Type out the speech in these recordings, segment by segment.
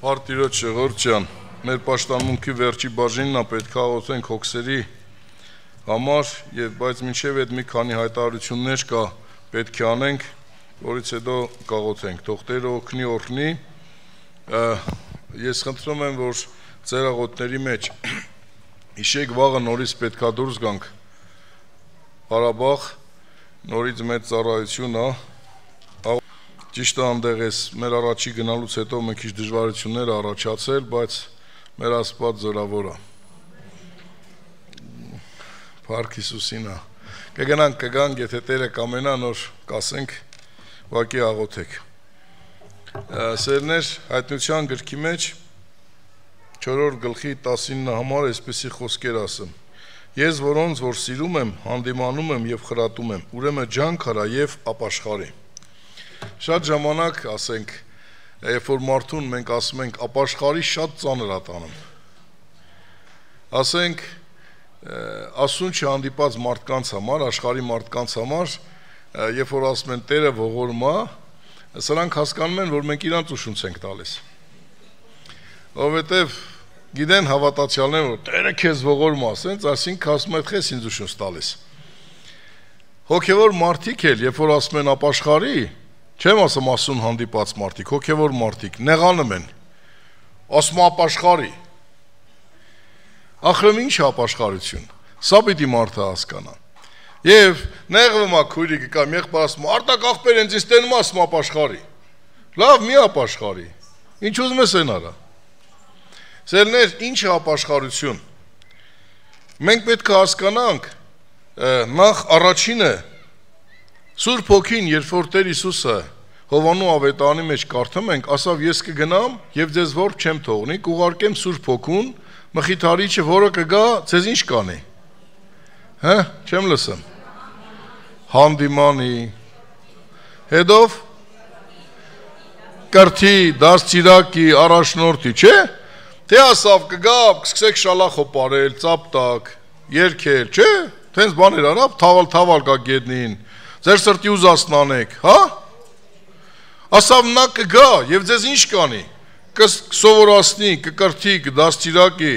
Պարտիրոց Շեղորջյան, մեր պաշտամունքի վերջի բաժինն է պետք հաղորդենք հոգսերի համար եւ բայց մինչեւ այդ մի քանի հայտարարություններ կա պետք է անենք, որից հետո կաղոթենք։ Թողտերը օգնի օրհնի։ Ես խնդրում եմ, որ ձեր աղոթների մեջ հիշեք վաղը նորից պետքա դուրս գանք։ Ղարաբաղ նորից մեծ ծառայություն է, Ճիշտ է անդեղ էս մեր առաջի գնալուց հետո մի քիչ դժվարություններ առաջացել, բայց մեր Աստված զորավոր է։ Փառք Հիսուսին է։ Կգնանք, կգանք, եթե Տերը կամենա, նոր կասենք, ուղակի աղոթեք։ Սերներ, հայտնության գրքի մեջ 4-րդ գլխի 19 համար այսպեսի խոսքեր ասեմ. Ես որոնց որ սիրում եմ, հանդիմանում եմ եւ խրատում եմ, ուրեմն ջանք արա եւ ապաշխարի։ Շատ ժամանակ, ասենք, երբ որ մարդուն մենք ասում ենք ապաշխարի շատ ծանր ատանում։ Ասենք ասուն չհանդիպած մարդկանց համար, աշխարի մարդկանց համար, երբ որ ասում են Տերը ողորմ է, սրանք հասկանում են, որ մենք իրանց ուշունց ենք տալիս։ Որովհետև գիտեն հավատացյալները, որ Տերը քեզ ողորմ է, ասենց, ասինքն ասում է, «Խես ինձ ուշունց տալիս»։ Հոգևոր մարդիկ էլ, երբ որ ասում են ապաշխարի, Չեմ ասում ասում հանդիպած մարդիկ, հոգևոր մարդիկ, նեղանում են, ասում ապաշխարի, ախրմ ինչ ապաշխարություն, սա պիտի մարդը հասկանա, և նեղվում ա կույրիկը կամ եղբար ասում, արդակ աղպեր ենձ իստենում ասում ապաշխարի, լավ մի ապաշխարի, ինչ ուզում ես են արա, սերներ ինչ ապաշխարություն, մենք պետք է հասկանանք, նախ առաջինը, Սուրբ ոգին, երբ որ Տեր Հիսուսը Հովանու ավետարանի մեջ կարդում ենք, ասավ ես կգնամ եւ ձեզ ворբ չեմ թողնի, կուղարկեմ Սուրբ ոգուն, մխիթարիչը, որը կգա, ձեզ ինչ կանի։ Հա, չեմ լսում։ Հանդիմանի։ Հետով կրթի, դասցիրակի, առաջնորդի, չէ՞։ Թե ասավ կգա, կսկսեք շալախո պարել, ծապտակ, երկել, չէ՞։ Տենց բաներ արա, թավալ թավալ կա գետնին։ թավալ, ձեր սրտի ուզածն անեք, հա? Ասավ նա կգա եւ ձեզ ինչ կանի։ Կսովորացնի, կկրթի, կդաստիարակի։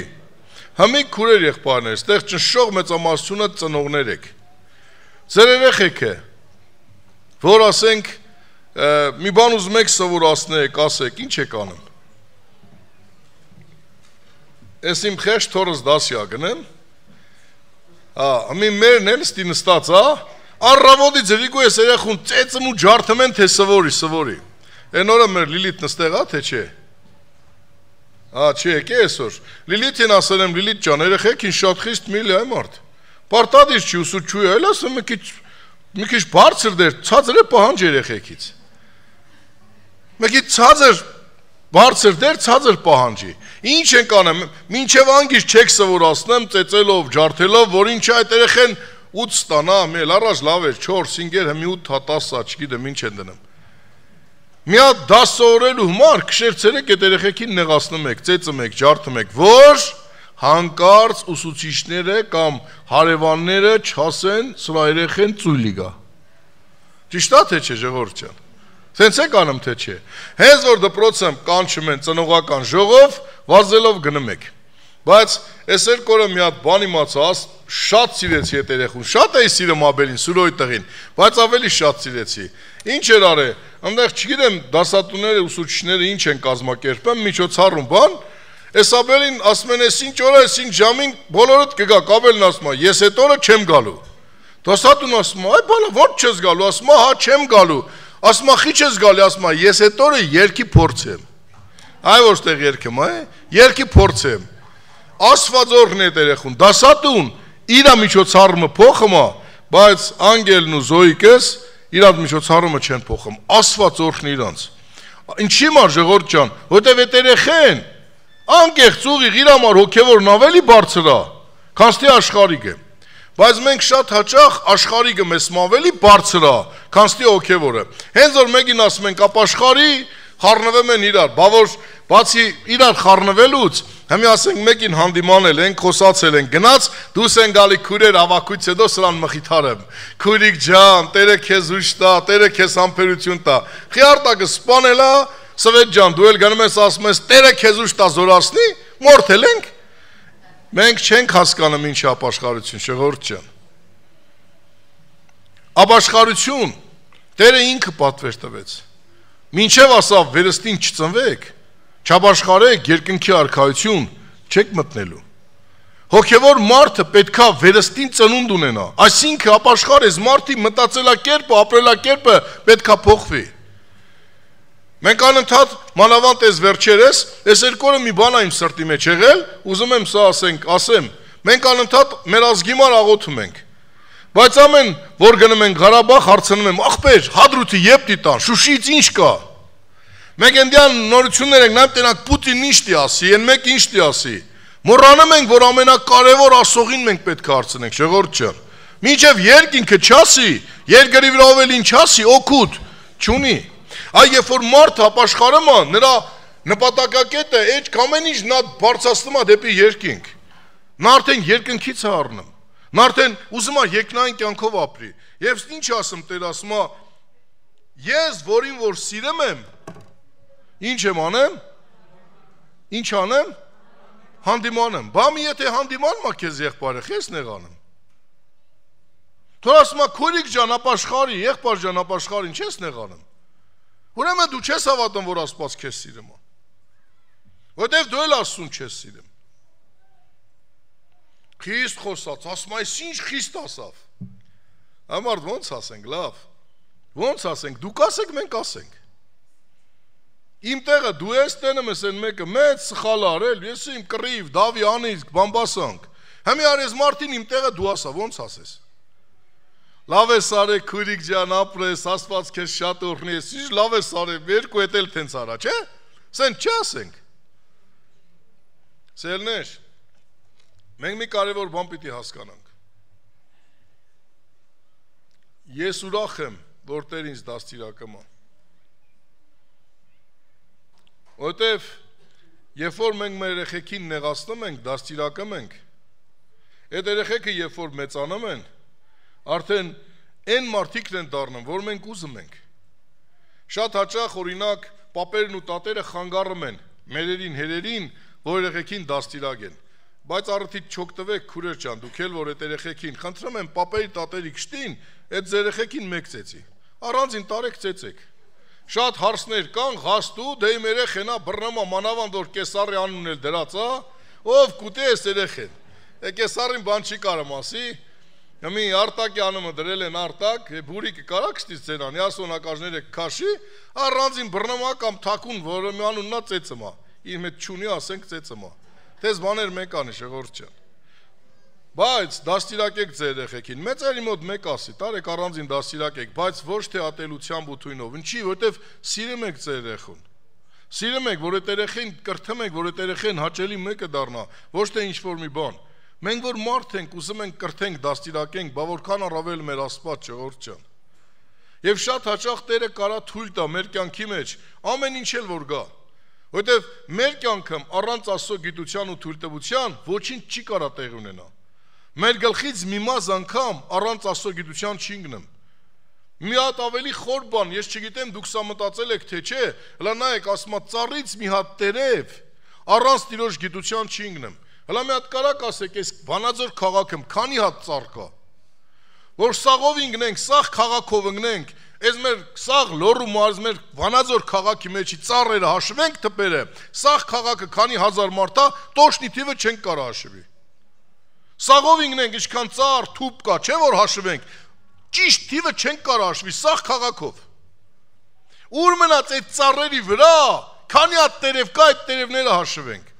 Համիկ քուրեր եղբայրներ, ստեղ ճնշող մեծամասնությունը ծնողներ եք։ Ձեր երեխեքը որ ասենք մի բան ուզում եք սովորացնեք, ասեք, ինչ եք անում։ Ես իմ խեշ թորս դասիա գնեմ։ Ահա, մի մերն էլ ստի նստած, հա՞։ Առավոտի ձվիկու ես երախուն ծեծում ու ջարդում են թե սվորի, սվորի։ Այն օրը մեր Լիլիթն ստեղա թե չէ։ Ա, չի եկե այսօր։ Լիլիթին ասել եմ, Լիլիթ ջան, երեխեք ինձ շատ խիստ մի լայ մարդ։ Պարտադիր չի ուսու չու էլ ասեմ մի քիչ մի քիչ բարձր դեր, ցածր է պահանջ երեխեքից։ Մեկի ցածր բարձր դեր, ցածր պահանջի։ Ինչ են կանեմ, ինչև անգից չեք սովորացնեմ ծեծելով, ջարդելով, որ ինչ այդ երեխեն 8 ստանա, մել առաջ լավ էր, 4, 5-եր հմի 8-ա 10-ա, չգիտեմ ինչ են դնում։ Մի հատ դասը օրելու համար կշերցերեք այդ երեխեքին նեղացնում եք, ծեծում եք, ջարդում եք, որ հանկարծ ուսուցիչները կամ հարևանները չասեն սրա երեխեն ծույլի գա։ Ճիշտ է թե չէ, ժողովուրդ ջան։ Սենց է կանում թե չէ։ Հենց որ դպրոցը կանչում են ծնողական ժողով, վազելով գնում եք։ Բայց այսօր կորը մի հատ բան իմացած, շատ սիրեցի այդ երեխուն, շատ էի սիրում Աբելին, Սուրոյի տղին, բայց ավելի շատ սիրեցի։ Ինչ էր արել, այնտեղ չգիտեմ, դասատուները, ուսուցիչները ինչ են կազմակերպում միջոցառում, բան, Էս Աբելին ասում են, «Էս ինչ օր է, էս ինչ ժամին բոլորդ կգա»։ Աբելն ասում է, «Ես այդ օրը չեմ գալու»։ Դասատուն ասում է, «Այ բանը, ո՞ր չես գալու»։ Ասում է, «Հա, չեմ գալու»։ Ասում է, «Խիչ ես գալի»։ Ասում է, «Ես այդ օրը երկի փորձ եմ»։ Այ որտեղ երկեմ, այ երկի փորձ եմ։ Աստվածօրհն է երեխուն, դասատուն, իր միջոցառումը փոխումա, բայց անգելն ու զոյիկես իր միջոցառումը չեն փոխում։ Աստվածօրհն իրանց։ Ինչի՞ մար ժողովուրդ ջան, որտեվ այդ երեխեն անկեղծ ուղիղ իր համար հոգևորն ավելի բարձր է, քան թե աշխարհիկը։ Բայց մենք շատ հաճախ աշխարհիկը մեզ ավելի բարձր է, քան թե հոգևորը։ Հենց որ մեկին ասում ենք ապաշխարի, խառնվում են իրար, բա որ բացի իրար խառնվելուց Հիմա ասենք մեկին հանդիմանել են, խոսացել են, գնաց, դուս են գալի քուրեր ավակույց հետո սրան մխիթարեմ։ Քուրիկ ջան, Տերը քեզ ուշ տա, Տերը քեզ համբերություն տա։ Խիարտակը սپانելա, Սվետ ջան, դու էլ գնում ես ասում ես Տերը քեզ ուշ տա զորացնի, մորթել ենք։ Մենք չենք հասկանում ինչի ապաշխարություն, շողորդ ջան։ Ապաշխարություն Տերը ինքը պատվեր տվեց։ Մինչև ասավ վերստին չծնվեք, չաբաշխարեք երկնքի արքայություն, չեք մտնելու։ Հոգևոր մարդը պետքա վերստին ծնունդ ունենա, այսինքն ապաշխար էս մարդի մտածելակերպը, ապրելակերպը պետքա փոխվի։ Մենք անընդհատ մանավանդ էս վերջերս, էս երկու օրը մի բան ա իմ սրտի մեջ եղել, ուզում եմ սա ասենք, ասեմ։ Մենք անընդհատ մեր ազգի մար աղոթում ենք։ Բայց ամեն որ գնում են Ղարաբաղ, հարցնում եմ, ախպեր, հադրուցի եպտի տան, Շուշից ինչ կա։ Մենք ընդյան նորություններ ենք, նայում տենակ Պուտինն ինչ տի ասի, այն մեկ ինչ տի ասի։ Մոռանում ենք, որ ամենակարևոր ասողին մենք պետք է հարցնենք, ժողովուրդ ջան։ Մինչև երկինքը չասի, երկրի վրա ով էլ ինչ ասի, օգուտ չունի։ Այ երբ որ մարդը ապաշխարում է, նրա նպատակակետը էջ կամեն ինչ նա բարձրացնում է դեպի երկինք։ Նա արդեն երկնքից է առնում։ Մարդեն ուզում է երկնային կյանքով ապրի։ Եվ ինչ ասում Տեր ասում է. Ես որին որ սիրեմ եմ, ինչ եմ անեմ։ Ինչ անեմ։ Հանդիման եմ։ Բա մի եթե հանդիման մա քեզ եղբայրը, քեզ նեղանեմ։ Թող ասում է քուրիկ ջան, ապաշխարի, եղբայր ջան, ապաշխարի, ինչ ես նեղանեմ։ Ուրեմն դու չես հավատում, որ Աստված քեզ սիրում է։ Որտեւ դու էլ Աստուն չես սիրում։ Քիստ խոսած, ասում այս ինչ խիստ ասավ։ Համարդ ո՞նց ասենք, լավ։ Ո՞նց ասենք, դուք ասեք, մենք ասենք։ Իմ տեղը դու ես տենում ես այն մեկը մեծ սխալ արել, ես իմ կռիվ, Դավի անից բամբասանք։ Հիմի արես Մարտին իմ տեղը դու ասա, ո՞նց ասես։ Լավ է սարե քուրիկ ջան ապրես, Աստված քեզ շատ օրհնի։ Ինչ լավ է սարե, երկու էտել տենց արա, չէ՞։ Սեն չասենք։ Սելներ, Մենք մի կարևոր բան պիտի հասկանանք։ Ես ուրախ եմ, որ Տեր ինձ դաստիարակում է։ Որտեվ երբ որ մենք մեր երեխեքին նեղացնում ենք, դաստիարակում ենք, այդ երեխեքը երբ որ մեծանում են, արդեն այն մարդիկն են դառնում, որ մենք ուզում ենք։ Շատ հաճախ օրինակ, paperն ու տատերը խանգարում են մերերին, հերերին, որ երեխեքին դաստիարակեն։ են Բայց արդիդ չօգտվեք, քուրեր ջան, դուք էլ որ այդ երեխեքին, խնդրում եմ, papերի տատերի քշտին, այդ երեխեքին մեկցեցի։ Առանձին տարեք ծեցեք։ Շատ հարցներ կան, հաստու դե իմ երեխենա բռնամա մանավանդ որ կեսարի անունն էլ դրած է, ով կուտի այս երեխեն։ Է կեսարին բան չի կարամ ասի։ Հիմի արտակի անունը դրել են արտակ, բուրիկը կարա կստի ցենան, յասոնակարները քաշի, առանձին բռնամա կամ թակուն, որը մի անուննա ծեցմա։ Իմ հետ ճունի ասենք ծեցմա։ Տես բաներ մեկան է շեղորդ չան։ Բայց դաստիարակեք ձեր երեխեքին։ Մեծերի մոտ մեկ ասի, տարեք առանձին դաստիարակեք, բայց ոչ թե ատելությամբ ու թույնով։ Ինչի, որովհետև սիրում եք ձեր երեխուն։ Սիրում եք, որ այդ երեխին կրթում եք, որ այդ երեխին հաճելի մեկը դառնա, ոչ թե ինչ որ մի բան։ Մենք որ մարդ ենք, ուզում ենք կրթենք, դաստիարակենք, բա որքան առավել մեր Աստված ժողովուրդ ջան։ Եվ շատ հաճախ Տերը կարա թույլ տա մեր կյանքի մեջ ամեն ինչ էլ որ գա։ Որտեվ մեր կյանքում առանց Աստծո գիտության ու թույլտվության ոչինչ չի կարա տեղի ունենա։ Մեր գլխից մի մաս անգամ առանց Աստծո գիտության չի ընկնում։ Մի հատ ավելի խոր բան, ես չգիտեմ դուք սա մտածել եք թե չէ, հլա նայեք ասма ծառից մի հատ տերև առանց ծիրոջ գիտության չի ընկնում։ Հլա մի հատ կարակ ասեք, այս Վանաձոր քաղաքում քանի հատ ծառ կա։ Որ սաղով ընկնենք, սաղ քաղաքով ընկնենք, Այս մեր սաղ լոռու մարզ մեր Վանաձոր քաղաքի մեջի ծառերը հաշվենք թպերը, սաղ քաղաքը քանի հազար մարդա, տոշնի թիվը չեն կարող հաշվի։ Սաղով ինգնենք ինչքան ծառ, թուփ կա, չէ՞ որ հաշվենք։ Ճիշտ թիվը չեն կարող հաշվի սաղ քաղաքով։ Ուր մնաց այդ ծառերի վրա, քանի հատ տերև կա, այդ տերևները հաշվենք։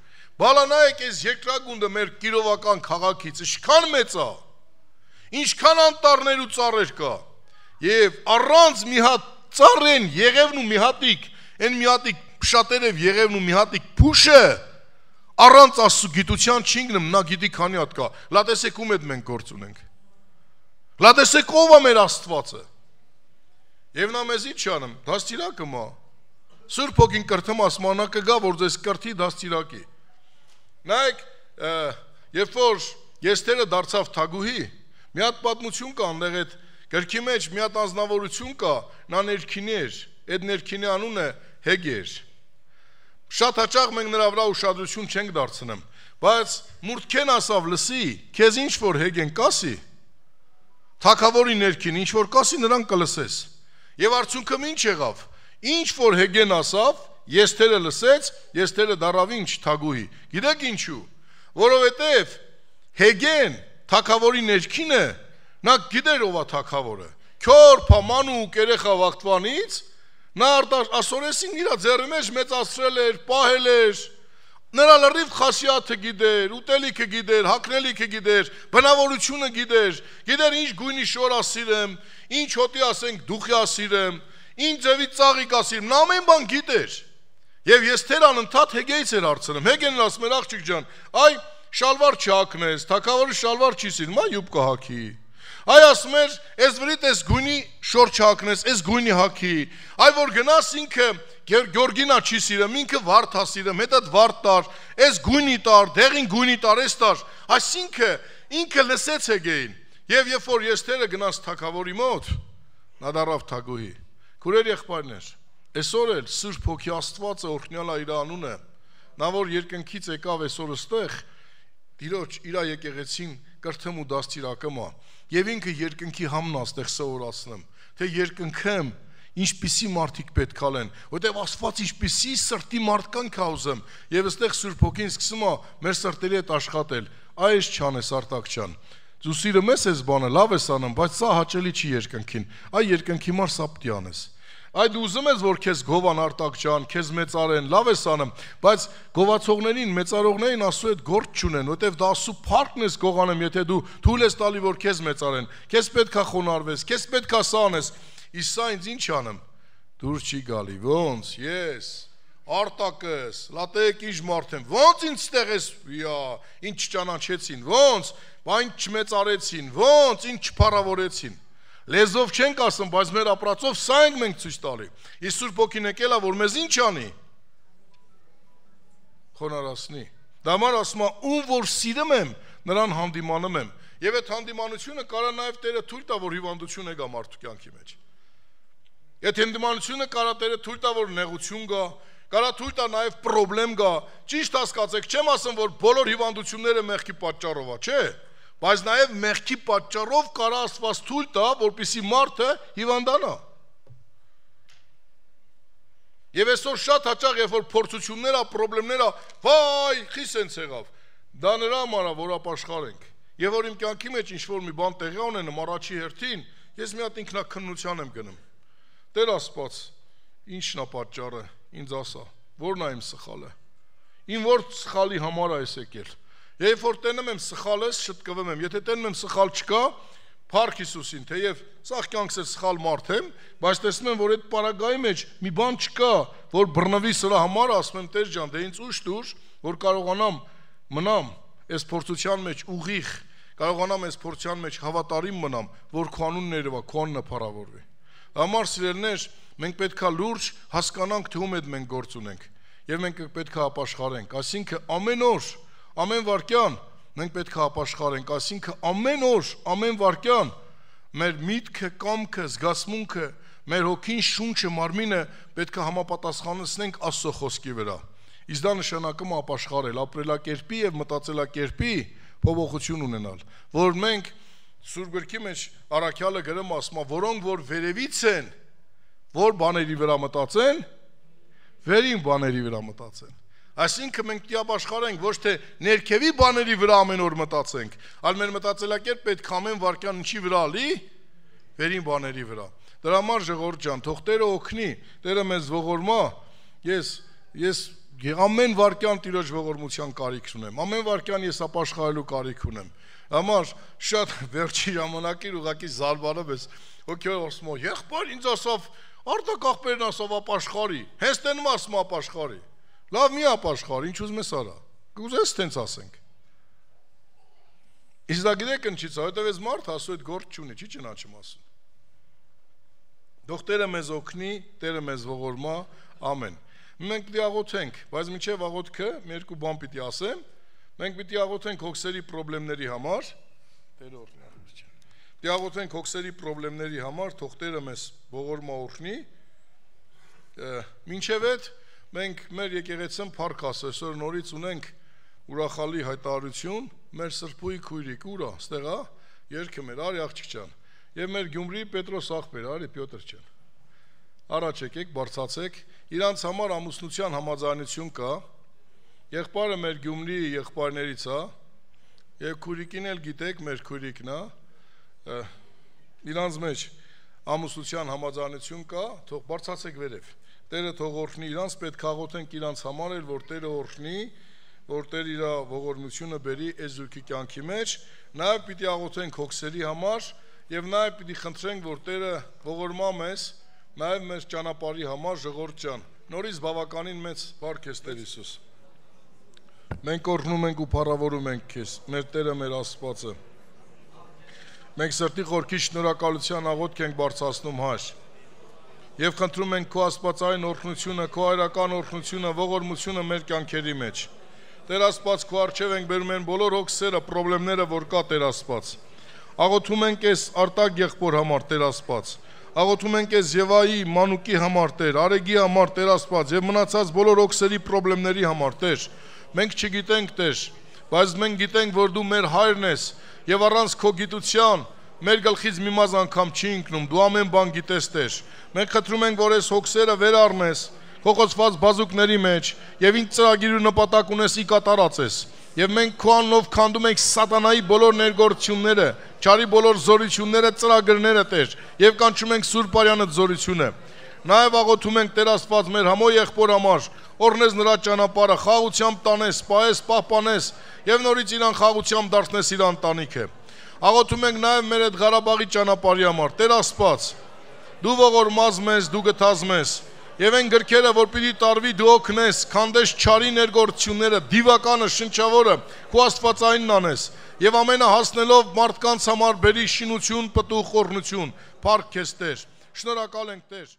Բալա նայեք այս երկրագունդը մեր Կիրովական քաղաքից, ինչքան մեծ է։ Ինչքան անտառներ ու ծառեր կա եւ առանց մի հատ ծառեն Եղևն ու Միհատիկ, այն Միհատիկ շատերև Եղևն ու Միհատիկ փուշը առանց աստու գիտության չի ընկնում, նա գիտի քանի հատ կա։ Լա տեսեք ում հետ մենք գործ ունենք։ Լա տեսեք ով է մեր Աստվածը։ Եվ նա մեզ ի՞նչ անում, դաստիարակը մա։ Սուրբ ոգին կրթում ասմանակը գա, որ ձեզ կրթի դաստիարակի։ Նայեք, երբ որ Եստերը դարձավ Թագուհի, մի հատ պատմություն կա, այնտեղ այդ Գրքի մեջ մի հատ անznավորություն կա, նա ներքինի էր, այդ ներքինի անունը Հեգեր։ Շատ հաճախ մենք նրա վրա ուշադրություն չենք դարձնում, բայց Մուրդքեն ասավ, լսի, քեզ ինչ որ Հեգեն կասի, Թագավորի ներքին ինչ որ կասի նրան կլսես։ Եվ արդյունքում ինչ եղավ։ Ինչ որ Հեգեն ասավ, Եսթերը լսեց, Եսթերը դարավ ինչ թագուհի։ Գիտեք ինչու։ Որովհետև Հեգեն թագավորի ներքինը Նա գիտեր ով է թակավորը։ Քյորփա մանուկ երեխա վաղտվանից նա արտաշ ասորեսին իր ձեռի մեջ մեծացրել էր, պահել էր։ Նրա լրիվ խասիաթը գիտեր, ուտելիքը գիտեր, հակնելիքը գիտեր, բնավորությունը գիտեր, գիտեր ինչ գույնի շորա սիրեմ, ինչ հոտի ասենք դուխիա սիրեմ, ինչ ձևի ծաղիկ ասիրեմ, նա ամեն բան գիտեր։ Եվ ես թեր անընդհատ Հեգեից էր հարցնում։ Հեգեն ասում էր աղջիկ ջան, այ շալվար չհակնես, թակավորը շալվար չի սիրում, այ յուբ կհաքի։ Այ ասում էր, «Էս վրիտ էս գույնի շորջ հակնես, էս գույնի հաքի»։ Այ որ գնաս ինքը Գյորգինա չի սիրում, ինքը վարդա սիրում, հետո վարդ տար, էս գույնի տար, դեղին գույնի տար, էս տար։ Այսինքն ինքը լսեց եկեին։ Եվ երբ որ Եսթերը գնաց թակավորի մոտ, նա դարավ թագուհի։ Քուրեր եղբայրներ, այսօր էլ Սուրբ Հոգի Աստվածը օրհնյալ է իր անունը։ Նա որ երկնքից եկավ այսօր ստեղ, Տիրոջ իրա եկեղեցին եկեղ կրթեմ ու դաստիարակեմ եւ ինքը երկնքի համն աստեղ սովորացնեմ թե երկնքեմ ինչպիսի մարդիկ պետք է լինեն, որտեղ Աստված ինչպիսի սրտի մարդկանք է ուզում, եւ այստեղ Սուրբ Հոգին սկսում է մեր սրտերի հետ աշխատել։ Այս չանես արտակչան։ Ձու սիրո մեզ էս բանը լավ ես անում, բայց սա հաճելի չի երկնքին։ Այ երկնքի մար սա պտի անես այ դու ուզում ես որ քեզ գովան արտակճան, քեզ մեծարեն, լավ ես անում, բայց գովացողներին, մեծարողներին ասու այդ գործ չունեն, որտեվ դա ասու փառքն ես գողանում, եթե դու թույլ ես տալի որ քեզ մեծարեն, քեզ պետքա խոնարհվես, քեզ պետքա սա անես, իսկ սա ինձ ինչ անեմ։ Դուր չի գալի, ո՞նց ես արտակես, լատեք ինչ մարդ եմ, ոնց ինձ ստեղ ես, իա, ինչ չճանաչեցին, ոնց, բայն չմեծարեցին, ոնց, ինչ չփառավորեցին։ Լեզով չենք ասում, բայց մեր ապրածով սա ենք մենք ցույց տալի։ Իսկ Սուրբ Հոգին եկել է, որ մեզ ինչ անի։ Խոնարհացնի։ Դա համար ասում է, ում որ սիրում եմ, նրան հանդիմանում եմ։ Եվ այդ հանդիմանությունը կարա նաև Տերը թույլ տա, որ հիվանդություն եկա մարդու կյանքի մեջ։ Այդ հանդիմանությունը կարա Տերը թույլ տա, որ նեղություն գա, կարա թույլ տա նաև խնդրեմ գա։ Ճիշտ հասկացեք, չեմ ասում, որ բոլոր հիվանդությունները մեղքի պատճառով է, չէ՞ բայց նաև մեղքի պատճառով կարա Աստված թույլ տա, որպիսի մարդը հիվանդանա։ Եվ այսօր շատ հաճախ երբ որ փորձությունները, խնդիրները, վայ, քիս ենց եղավ, դա նրա համար է, որ ապաշխար ենք։ Եվ որ իմ կյանքի մեջ ինչ որ մի բան տեղի ունենում առաջի հերթին, ես մի հատ ինքնակնության եմ գնում։ Տեր Աստված, ինչն է պատճառը, ինձ ասա, որն է իմ սխալը։ Իմ որ սխալի համար է ես եկել։ Երբ որ տենում եմ սխալ ես, շտկվում եմ։ Եթե տենում եմ սխալ չկա, Փառք Հիսուսին, թեև սաղ կյանքս էլ սխալ մարդ եմ, բայց տեսնում եմ, որ այդ պարագայի մեջ մի բան չկա, որ բռնվի սրա համար, ասում եմ, Տեր ջան, դե ինձ ուշ դուր, որ կարողանամ մնամ այս փորձության մեջ ուղիղ, կարողանամ այս փորձության մեջ հավատարիմ մնամ, որ քո անունն ներվա, քո անունը փառավորվի։ Համար սիրելներ, մենք պետքա լուրջ հասկանանք, թե ում հետ մենք գործ ունենք, եւ մենք պետքա ապաշխարենք, այսինքն ամեն օր որ ամեն վարքյան մենք պետք է ապաշխարենք, այսինքն ամեն օր, ամեն վարքյան մեր միտքը, կամքը, զգացմունքը, մեր հոգին, շունչը, մարմինը պետք է համապատասխանեցնենք Աստծո խոսքի վրա։ Իսկ դա նշանակում ապաշխարել, ապրելակերպի եւ մտածելակերպի փոփոխություն ունենալ, որ մենք Սուրբ գրքի մեջ առաքյալը գրում ասում է, որոնք որ վերևից են, որ բաների վրա մտածեն, վերին բաների վրա մտածեն։ Այսինքն մենք դիապ աշխարհենք ոչ թե ներքևի բաների վրա ամեն օր մտածենք, այլ մեր մտածելակերպ պետք ամեն վարքյան ինչի վրա լի վերին բաների վրա։ Դրա համար ժողովուրդ ջան, թող Տերը օգնի, Տերը մեզ ողորմա։ Ես ես ամեն վարքյան Տիրոջ ողորմության կարիք ունեմ։ Ամեն վարքյան ես ապաշխարելու կարիք ունեմ։ Համար շատ վերջի ժամանակին ուղակի զարմանում ես հոգեոր ասում, եղբայր ինձ ասավ, արդակախպերն ասավ ապաշխարի։ Հենց տենում ասում ապաշխարի։ Լավ մի ապաշխար, ինչ ուզում ես արա։ Կուզես տենց ասենք։ Իսկ դա գիտեք ինչից, որովհետև այս մարդ ասու այդ գործ չունի, չի ճանաչում ասում։ Դոկտերը մեզ օգնի, Տերը մեզ ողորմա, ամեն։ Մենք պիտի աղոթենք, բայց մինչև աղոթքը մի երկու բան պիտի ասեմ։ Մենք պիտի աղոթենք հոգսերի խնդիրների համար, Տեր օրհնի։ Պիտի աղոթենք հոգսերի խնդիրների համար, թող Տերը մեզ ողորմա օրհնի։ Մինչև այդ մենք մեր եկեղեցեն փառքաս այսօր նորից ունենք ուրախալի հայտարարություն մեր սրբույի քույրիկ ուրա ստեղա երկը մեր արի աղջիկ ջան եւ մեր Գյումրի Պետրոս ախպեր արի Պյոտր ջան առաջ եկեք բարձացեք իրանց համար ամուսնության համաձայնություն կա եղբարը մեր Գյումրի եղբարներից է եւ քուրիկին էլ գիտեք մեր քուրիկն է իրանց մեջ ամուսնության համաձայնություն կա թող բարձացեք վերև Տերը թող օրհնի իրանց, պետք հաղոթենք իրանց համար էլ, որ Տերը օրհնի, որ Տեր իր ողորմությունը բերի այս զույգի կյանքի մեջ, նաև պիտի աղոթենք հոգսերի համար եւ նաև պիտի խնդրենք, որ Տերը ողորմա մեզ, նաև մեր ճանապարհի համար ժողովուրդ ջան։ Նորից բավականին մեծ բարք ես Տեր Հիսուս։ Մենք օրհնում ենք ու փառավորում ենք քեզ, մեր Տերը, մեր Աստվածը։ Մենք սրտի խորքի շնորհակալության աղոթք ենք բարձրացնում հաշ եւ խնդրում ենք քո աստվածային օրհնությունը, քո հայրական օրհնությունը, ողորմությունը մեր կյանքերի մեջ։ Տեր Աստված, քո արչև ենք բերում են բոլոր հոգսերը, խնդիրները, որ կա Տեր Աստված։ Աղոթում ենք այս արտակ եղբոր համար Տեր Աստված։ Աղոթում ենք այս Եվայի, Մանուկի համար Տեր, Արեգի համար Տեր Աստված եւ մնացած բոլոր հոգսերի խնդիրների համար Տեր։ Մենք չգիտենք Տեր, բայց մենք գիտենք, որ դու մեր հայրն ես եւ առանց քո գիտության մեր գլխից մի մազ անգամ չի ընկնում, դու ամեն բան գիտես Տեր։ Մենք խնդրում ենք, որ այս հոգսերը վերառնես հողոցված բազուկների մեջ եւ ինձ ծրագիր ու նպատակ ունես ի կատարածես։ Եվ մենք քո անունով քանդում ենք սատանայի բոլոր ներգործությունները, ճարի բոլոր զորությունները, ծրագրները Տեր, եւ կանչում ենք Սուրբ Արյանը զորությունը։ Նաև աղոթում ենք Տեր Աստված մեր համոյ եղբոր համար, օրհնես նրա ճանապարհը, խաղությամբ տանես, սպայես, պահպանես եւ նորից իրան խաղությամբ դարձնես իր ընտանիքը։ իր Աղոթում ենք նաև մեր այդ Ղարաբաղի ճանապարհի համար։ Տեր Աստված, դու ողորմած մեզ, դու գտած մեզ։ Եվ այն գրքերը, որ պիտի տարվի դու օգնես, քանդես չարի ներգործությունները, դիվականը, շնչավորը, քո Աստվածայինն անես։ Եվ ամենը հասնելով մարդկանց համար բերի շինություն, պտուղ, խորնություն։ Փառք քեզ Տեր։ Շնորհակալ ենք Տեր։